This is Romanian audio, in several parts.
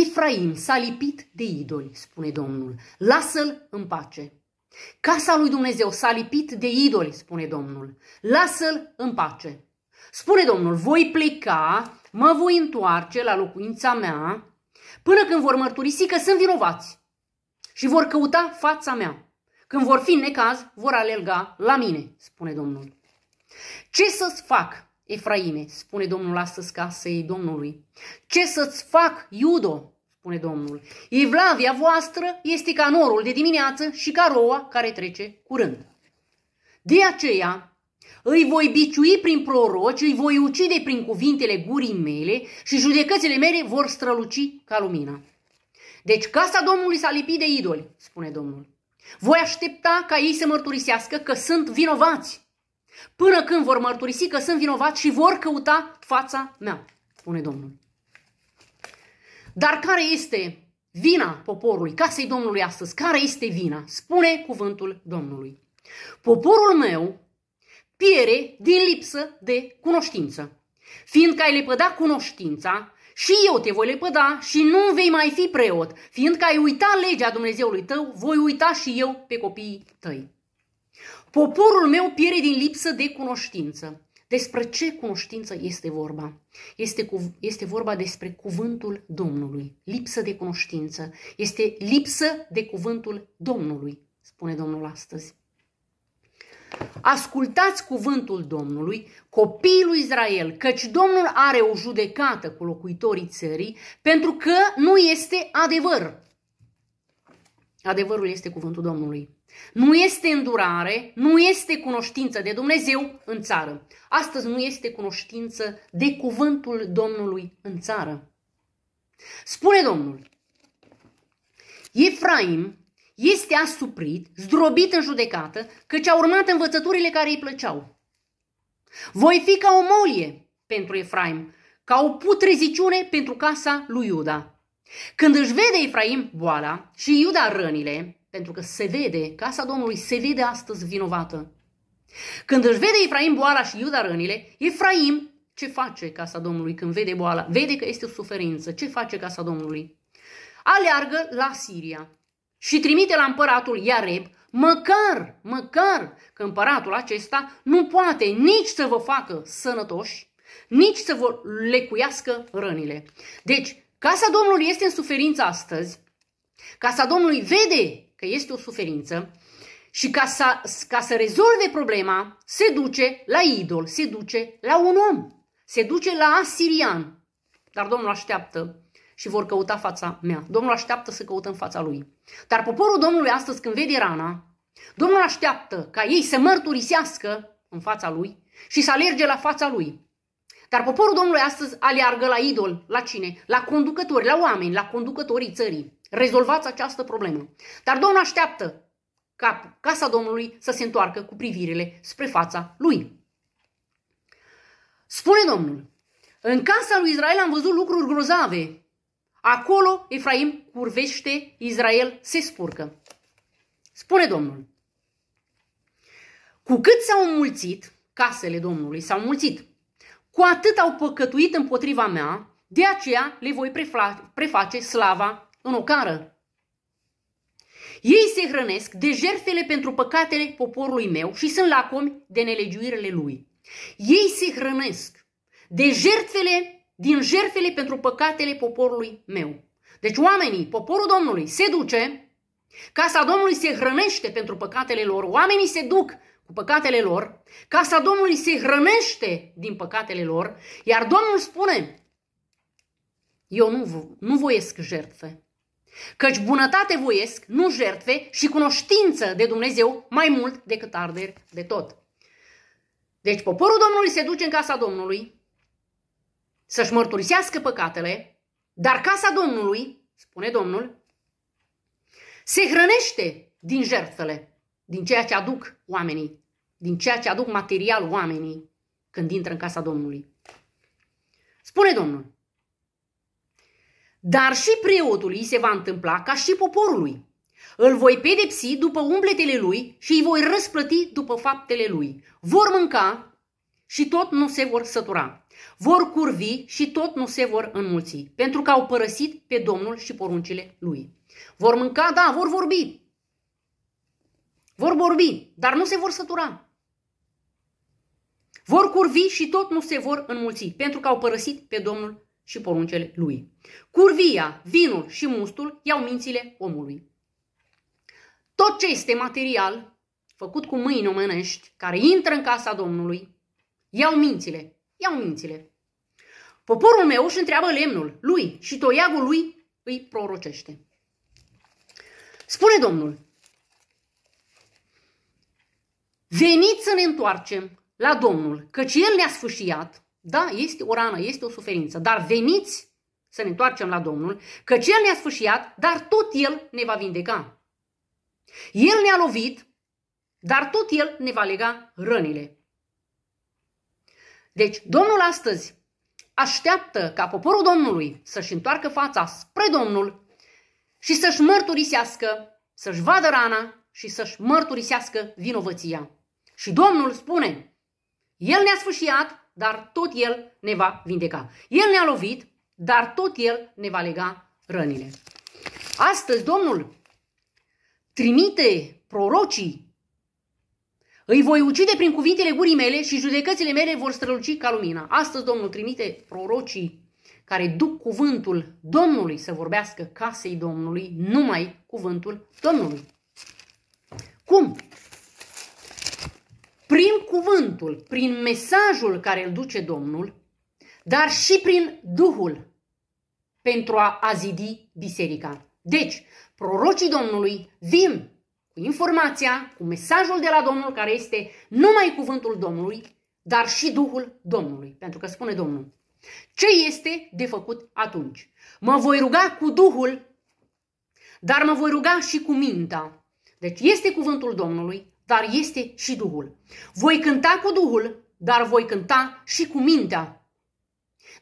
Efraim s-a lipit de idoli, spune Domnul. Lasă-l în pace. Casa lui Dumnezeu s-a lipit de idoli, spune Domnul. Lasă-l în pace. Spune Domnul, voi pleca, mă voi întoarce la locuința mea, până când vor mărturisi că sunt vinovați și vor căuta fața mea. Când vor fi necaz, vor alerga la mine, spune Domnul. Ce să-ți fac? Efraime, spune Domnul astăzi casei Domnului. Ce să-ți fac, Iudo? spune Domnul. Evlavia voastră este ca norul de dimineață și ca roa care trece curând. De aceea, îi voi biciui prin proroci, îi voi ucide prin cuvintele gurii mele și judecățile mele vor străluci ca lumina. Deci casa Domnului s-a lipit de idoli, spune Domnul. Voi aștepta ca ei să mărturisească că sunt vinovați Până când vor mărturisi că sunt vinovați și vor căuta fața mea, spune Domnul. Dar care este vina poporului, casei Domnului astăzi? Care este vina? Spune cuvântul Domnului. Poporul meu piere din lipsă de cunoștință. Fiindcă ai lepădat cunoștința, și eu te voi lepăda și nu vei mai fi preot, fiindcă ai uitat legea Dumnezeului tău, voi uita și eu pe copiii tăi. Poporul meu piere din lipsă de cunoștință. Despre ce cunoștință este vorba? Este, cu, este vorba despre cuvântul Domnului. Lipsă de cunoștință. Este lipsă de cuvântul Domnului, spune Domnul astăzi. Ascultați cuvântul Domnului, copiii lui Israel, căci Domnul are o judecată cu locuitorii țării, pentru că nu este adevăr Adevărul este cuvântul Domnului. Nu este îndurare, nu este cunoștință de Dumnezeu în țară. Astăzi nu este cunoștință de cuvântul Domnului în țară. Spune Domnul, Efraim este asuprit, zdrobit în judecată, căci a urmat învățăturile care îi plăceau. Voi fi ca o molie pentru Efraim, ca o putreziciune pentru casa lui Iuda. Când își vede Efraim boala și Iuda rănile, pentru că se vede, casa Domnului se vede astăzi vinovată. Când își vede Efraim boala și Iuda rănile, Efraim ce face casa Domnului când vede boala? Vede că este o suferință. Ce face casa Domnului? Aleargă la Siria și trimite la împăratul Iareb, măcar, măcar că împăratul acesta nu poate nici să vă facă sănătoși, nici să vă lecuiască rănile. Deci, Casa Domnului este în suferință astăzi, casa Domnului vede că este o suferință și ca să, ca să rezolve problema, se duce la idol, se duce la un om, se duce la asirian. Dar Domnul așteaptă și vor căuta fața mea. Domnul așteaptă să căutăm fața lui. Dar poporul Domnului astăzi când vede rana, Domnul așteaptă ca ei să mărturisească în fața lui și să alerge la fața lui. Dar poporul Domnului astăzi aleargă la idol. La cine? La conducători, la oameni, la conducătorii țării. Rezolvați această problemă. Dar Domnul așteaptă ca casa Domnului să se întoarcă cu privirile spre fața lui. Spune Domnul, în casa lui Israel am văzut lucruri grozave. Acolo Efraim curvește, Israel se spurcă. Spune Domnul, cu cât s-au înmulțit casele Domnului s-au înmulțit cu atât au păcătuit împotriva mea, de aceea le voi preface slava în ocară. Ei se hrănesc de jertfele pentru păcatele poporului meu și sunt lacomi de nelegiuirele lui. Ei se hrănesc de jertfele, din jertfele pentru păcatele poporului meu. Deci oamenii, poporul Domnului, se duce, casa Domnului se hrănește pentru păcatele lor, oamenii se duc cu păcatele lor, casa Domnului se hrănește din păcatele lor, iar Domnul spune, eu nu, nu voiesc jertfe, căci bunătate voiesc, nu jertfe și cunoștință de Dumnezeu mai mult decât arderi de tot. Deci poporul Domnului se duce în casa Domnului să-și mărturisească păcatele, dar casa Domnului, spune Domnul, se hrănește din jertfele, din ceea ce aduc oamenii din ceea ce aduc material oamenii când intră în casa Domnului. Spune Domnul, dar și preotului se va întâmpla ca și poporului. Îl voi pedepsi după umbletele lui și îi voi răsplăti după faptele lui. Vor mânca și tot nu se vor sătura. Vor curvi și tot nu se vor înmulți, pentru că au părăsit pe Domnul și poruncile lui. Vor mânca, da, vor vorbi. Vor vorbi, dar nu se vor sătura. Vor curvi și tot nu se vor înmulți, pentru că au părăsit pe Domnul și poruncele lui. Curvia, vinul și mustul iau mințile omului. Tot ce este material, făcut cu mâini omenești, care intră în casa Domnului, iau mințile, iau mințile. Poporul meu își întreabă lemnul lui și toiagul lui îi prorocește. Spune Domnul, veniți să ne întoarcem la Domnul, căci El ne-a sfâșiat, da, este o rană, este o suferință, dar veniți să ne întoarcem la Domnul, căci El ne-a sfâșiat, dar tot El ne va vindeca. El ne-a lovit, dar tot El ne va lega rănile. Deci, Domnul astăzi așteaptă ca poporul Domnului să-și întoarcă fața spre Domnul și să-și mărturisească, să-și vadă rana și să-și mărturisească vinovăția. Și Domnul spune, el ne-a sfâșiat, dar tot El ne va vindeca. El ne-a lovit, dar tot El ne va lega rănile. Astăzi Domnul trimite prorocii. Îi voi ucide prin cuvintele gurii mele și judecățile mele vor străluci ca lumina. Astăzi Domnul trimite prorocii care duc cuvântul Domnului să vorbească casei Domnului, numai cuvântul Domnului. Cum? cuvântul, prin mesajul care îl duce Domnul, dar și prin Duhul pentru a azidi biserica. Deci, prorocii Domnului vin cu informația, cu mesajul de la Domnul care este numai cuvântul Domnului, dar și Duhul Domnului. Pentru că spune Domnul, ce este de făcut atunci? Mă voi ruga cu Duhul, dar mă voi ruga și cu mintea. Deci este cuvântul Domnului, dar este și Duhul. Voi cânta cu Duhul, dar voi cânta și cu mintea.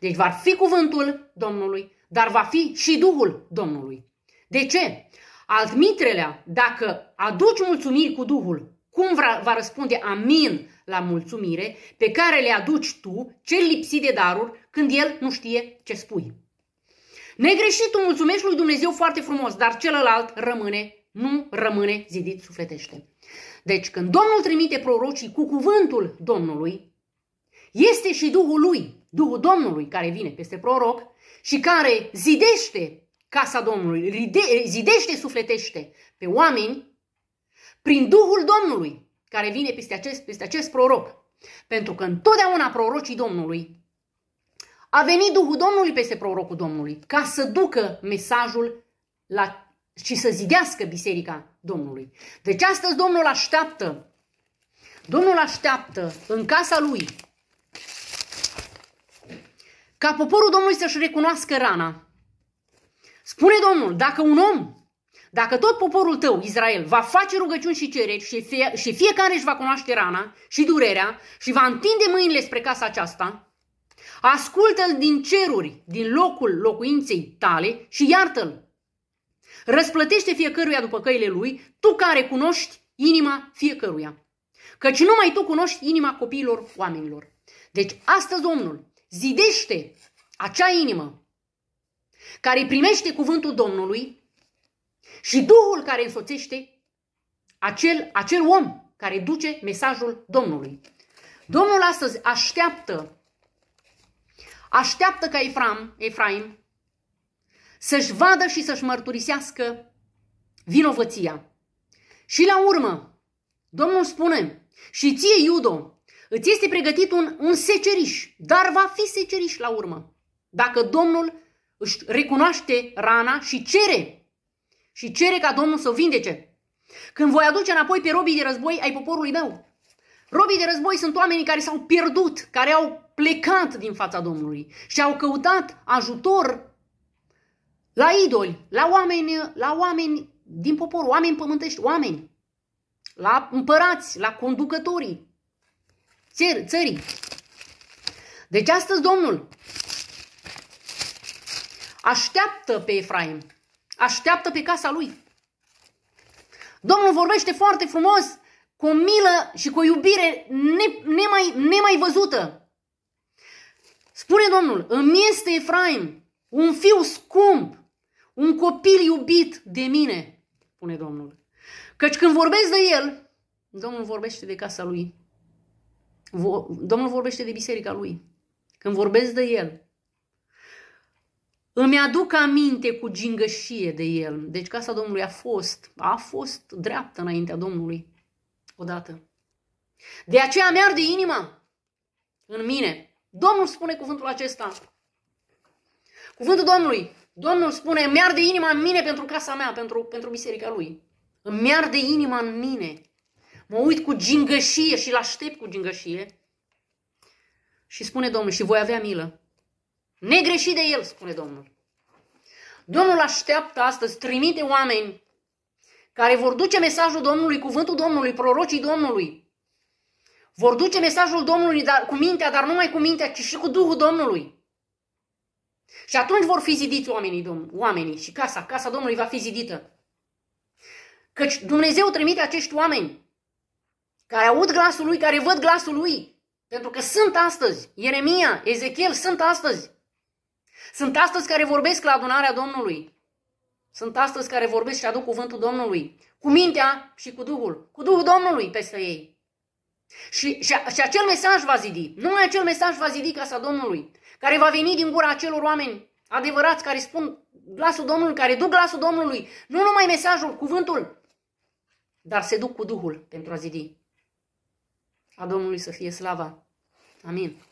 Deci va fi cuvântul Domnului, dar va fi și Duhul Domnului. De ce? Altmitrelea, dacă aduci mulțumiri cu Duhul, cum va, răspunde amin la mulțumire pe care le aduci tu, cel lipsit de daruri, când el nu știe ce spui. Negreșit, tu mulțumești lui Dumnezeu foarte frumos, dar celălalt rămâne, nu rămâne zidit sufletește. Deci când Domnul trimite prorocii cu cuvântul Domnului, este și Duhul lui, Duhul Domnului care vine peste proroc și care zidește casa Domnului, zidește sufletește pe oameni prin Duhul Domnului care vine peste acest, peste acest proroc. Pentru că întotdeauna prorocii Domnului a venit Duhul Domnului peste prorocul Domnului ca să ducă mesajul la și să zidească biserica Domnului. Deci astăzi Domnul așteaptă, Domnul așteaptă în casa lui ca poporul Domnului să-și recunoască rana. Spune Domnul, dacă un om, dacă tot poporul tău, Israel, va face rugăciuni și cereri și, fie, și fiecare își va cunoaște rana și durerea și va întinde mâinile spre casa aceasta, ascultă-l din ceruri, din locul locuinței tale și iartă-l Răsplătește fiecăruia după căile lui, tu care cunoști inima fiecăruia. Căci numai tu cunoști inima copiilor oamenilor. Deci astăzi, Domnul, zidește acea inimă care primește cuvântul Domnului și Duhul care însoțește acel, acel om care duce mesajul Domnului. Domnul astăzi așteaptă, așteaptă ca Efraim, Efraim să-și vadă și să-și mărturisească vinovăția. Și la urmă, Domnul spune, și ție, Iudo, îți este pregătit un, un seceriș, dar va fi seceriș la urmă. Dacă Domnul își recunoaște rana și cere, și cere ca Domnul să o vindece. Când voi aduce înapoi pe robii de război ai poporului meu, Robii de război sunt oamenii care s-au pierdut, care au plecat din fața Domnului și au căutat ajutor la idoli, la oameni, la oameni din popor, oameni pământești, oameni, la împărați, la conducătorii țări, țării. Deci astăzi Domnul așteaptă pe Efraim, așteaptă pe casa lui. Domnul vorbește foarte frumos, cu o milă și cu o iubire nemai, nemai văzută. Spune Domnul, îmi este Efraim, un fiu scump, un copil iubit de mine, spune Domnul. Căci când vorbesc de el, Domnul vorbește de casa lui. Domnul vorbește de biserica lui. Când vorbesc de el, îmi aduc aminte cu gingășie de el. Deci casa Domnului a fost, a fost dreaptă înaintea Domnului odată. De aceea mi de inima în mine. Domnul spune cuvântul acesta. Cuvântul Domnului, Domnul spune, îmi arde inima în mine pentru casa mea, pentru, pentru biserica lui. Îmi arde inima în mine. Mă uit cu gingășie și îl aștept cu gingășie. Și spune Domnul, și voi avea milă. Negreșit de el, spune Domnul. Domnul așteaptă astăzi, trimite oameni care vor duce mesajul Domnului, cuvântul Domnului, prorocii Domnului. Vor duce mesajul Domnului dar, cu mintea, dar nu numai cu mintea, ci și cu Duhul Domnului. Și atunci vor fi zidiți oamenii, oamenii și casa, casa Domnului va fi zidită. Căci Dumnezeu trimite acești oameni care aud glasul lui, care văd glasul lui. Pentru că sunt astăzi, Ieremia, Ezechiel, sunt astăzi. Sunt astăzi care vorbesc la adunarea Domnului. Sunt astăzi care vorbesc și aduc cuvântul Domnului. Cu mintea și cu Duhul. Cu Duhul Domnului peste ei. Și, și, și acel mesaj va zidi. Numai acel mesaj va zidi casa Domnului care va veni din gura acelor oameni adevărați care spun glasul Domnului, care duc glasul Domnului, nu numai mesajul, cuvântul, dar se duc cu Duhul pentru a zidi. A Domnului să fie slava. Amin.